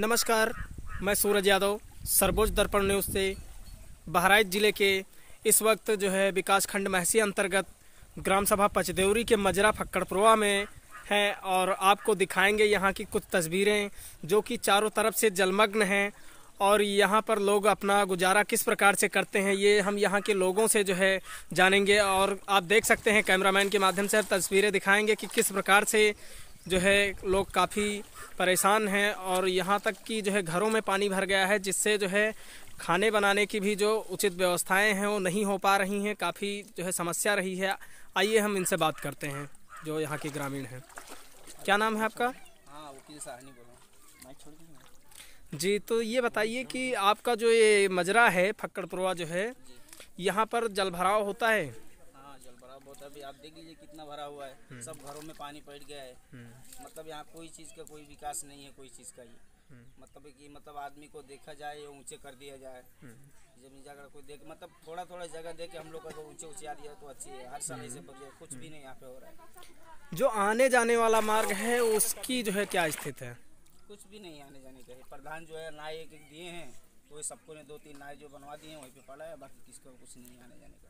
नमस्कार मैं सूरज यादव सर्वोच्च दर्पण न्यूज़ से बहराइच ज़िले के इस वक्त जो है विकास खंड महसी अंतर्गत ग्राम सभा पचदेवरी के मजरा फक्कड़पुरवा में है और आपको दिखाएंगे यहाँ की कुछ तस्वीरें जो कि चारों तरफ से जलमग्न हैं और यहाँ पर लोग अपना गुजारा किस प्रकार से करते हैं ये हम यहाँ के लोगों से जो है जानेंगे और आप देख सकते हैं कैमरामैन के माध्यम से तस्वीरें दिखाएंगे कि किस प्रकार से जो है लोग काफ़ी परेशान हैं और यहाँ तक कि जो है घरों में पानी भर गया है जिससे जो है खाने बनाने की भी जो उचित व्यवस्थाएं हैं वो नहीं हो पा रही हैं काफ़ी जो है समस्या रही है आइए हम इनसे बात करते हैं जो यहाँ के ग्रामीण हैं क्या नाम है आपका हाँ, जी तो ये बताइए कि आपका जो ये मजरा है फक्कड़पुरवा जो है यहाँ पर जलभराव होता है थोड़ा बहुत अभी आप देख लीजिए कितना भरा हुआ है हम्म। सब घरों में पानी बैठ गया है हम्म। मतलब यहाँ कोई चीज़ का कोई विकास नहीं है कोई चीज़ का ये हम्म। मतलब कि मतलब आदमी को देखा जाए या ऊंचे कर दिया जाए जमीन जगह कोई देख मतलब थोड़ा थोड़ा जगह दे के हम लोग अगर तो ऊंचे ऊंचे आ दिया तो अच्छी है हर से ऐसे कुछ भी नहीं यहाँ पे हो रहा है जो आने जाने वाला मार्ग है उसकी जो है क्या स्थिति है कुछ भी नहीं आने जाने का प्रधान जो है ना एक दिए हैं तो सबको ने दो तीन नाय जो बनवा दिए हैं वहीं पे पड़ा है बाकी किसको कुछ नहीं आने जाने का